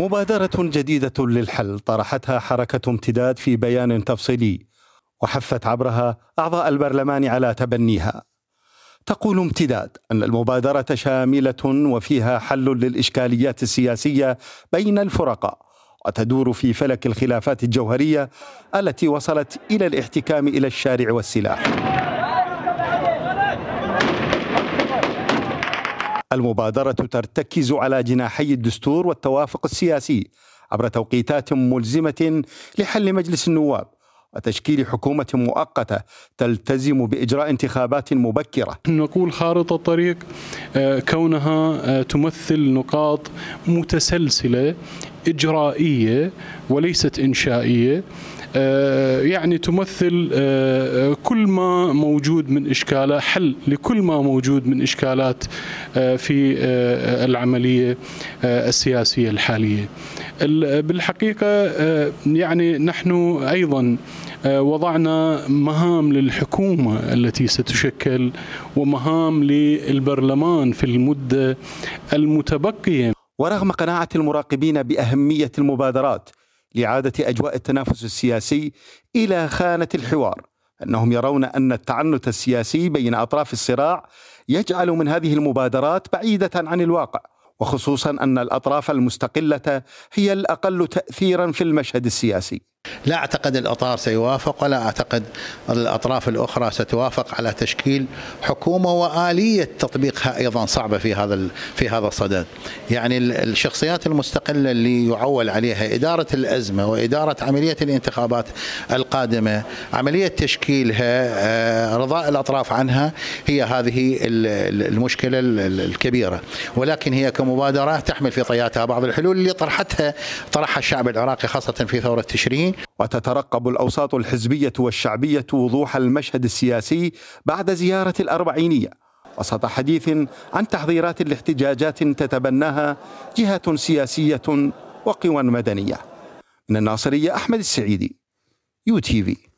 مبادرة جديدة للحل طرحتها حركة امتداد في بيان تفصيلي وحثت عبرها أعضاء البرلمان على تبنيها تقول امتداد ان المبادره شامله وفيها حل للاشكاليات السياسيه بين الفرقاء وتدور في فلك الخلافات الجوهريه التي وصلت الى الاحتكام الى الشارع والسلاح المبادرة ترتكز على جناحي الدستور والتوافق السياسي عبر توقيتات ملزمة لحل مجلس النواب وتشكيل حكومة مؤقتة تلتزم بإجراء انتخابات مبكرة نقول خارطة طريق آه، كونها آه، تمثل نقاط متسلسلة إجرائية وليست إنشائية آه، يعني تمثل آه، كل ما موجود من إشكالات حل لكل ما موجود من إشكالات آه، في العملية السياسية الحالية بالحقيقة يعني نحن أيضا وضعنا مهام للحكومة التي ستشكل ومهام للبرلمان في المدة المتبقية ورغم قناعه المراقبين باهميه المبادرات لاعاده اجواء التنافس السياسي الى خانه الحوار انهم يرون ان التعنت السياسي بين اطراف الصراع يجعل من هذه المبادرات بعيده عن الواقع وخصوصا ان الاطراف المستقله هي الاقل تاثيرا في المشهد السياسي لا أعتقد الإطار سيوافق ولا أعتقد الأطراف الأخرى ستوافق على تشكيل حكومة وآلية تطبيقها أيضا صعبة في هذا في هذا الصدد. يعني الشخصيات المستقلة اللي يعول عليها إدارة الأزمة وإدارة عملية الانتخابات القادمة، عملية تشكيلها آه، رضاء الأطراف عنها هي هذه المشكلة الكبيرة، ولكن هي كمبادرة تحمل في طياتها بعض الحلول اللي طرحتها طرحها الشعب العراقي خاصة في ثورة تشرين وتترقب الأوساط الحزبية والشعبية وضوح المشهد السياسي بعد زيارة الأربعينية وسط حديث عن تحضيرات لاحتجاجات تتبناها جهات سياسية وقوى مدنية من الناصرية أحمد السعيدي يو تي في